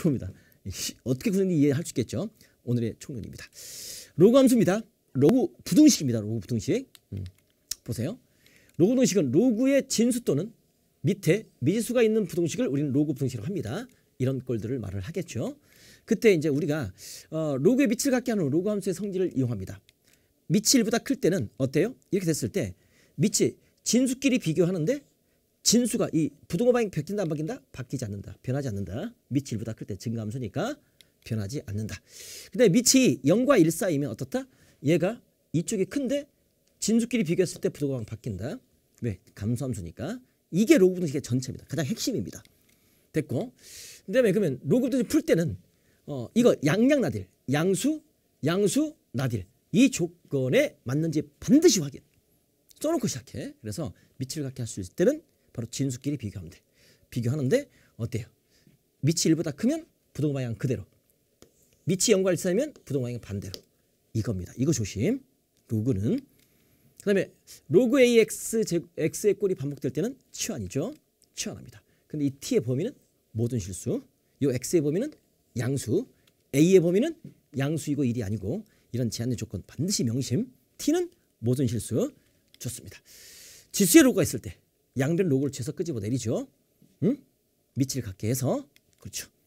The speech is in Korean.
프로입니다. 어떻게 구성이 이해할 수 있겠죠. 오늘의 총론입니다. 로그 함수입니다. 로그 부등식입니다. 로그 부등식. 음. 보세요. 로그 부등식은 로그의 진수 또는 밑에 미지수가 있는 부등식을 우리는 로그 부등식이라 합니다. 이런 꼴들을 말을 하겠죠. 그때 이제 우리가 어, 로그의 밑을 갖게 하는 로그 함수의 성질을 이용합니다. 밑이 1보다 클 때는 어때요? 이렇게 됐을 때 밑이 진수끼리 비교하는데 진수가 이부동호 방향 바뀐다 안 바뀐다? 바뀌지 않는다. 변하지 않는다. 밑이 1보다 클 때증감수니까 변하지 않는다. 근데 밑이 0과 1 사이면 어떻다? 얘가 이쪽이 큰데 진수끼리 비교했을 때부동호 방향 바뀐다. 왜? 네, 감수함수니까 이게 로그 분식의 전체입니다. 가장 핵심입니다. 됐고. 그다음에 그러면 로그 분식 풀 때는 어 이거 양양 나딜, 양수, 양수 나딜 이 조건에 맞는지 반드시 확인. 써놓고 시작해. 그래서 밑을 갖게 할 수 있을 때는 바로 진수끼리 비교하면 돼. 비교하는데 어때요? 밑이 1보다 크면 부동 방향 그대로. 밑이 0과 1 사이면 부동 방향 반대로. 이겁니다. 이거 조심. 로그는. 그 다음에 로그 ax, x의 꼴이 반복될 때는 치환이죠. 치환합니다. 근데 이 t의 범위는 모든 실수. 이 x의 범위는 양수. a의 범위는 양수이고 1이 아니고 이런 제한된 조건 반드시 명심. t는 모든 실수. 좋습니다. 지수의 로그가 있을 때 양변 로그를 취서 끄집어내리죠. 응? 밑을 갖게 해서 그렇죠.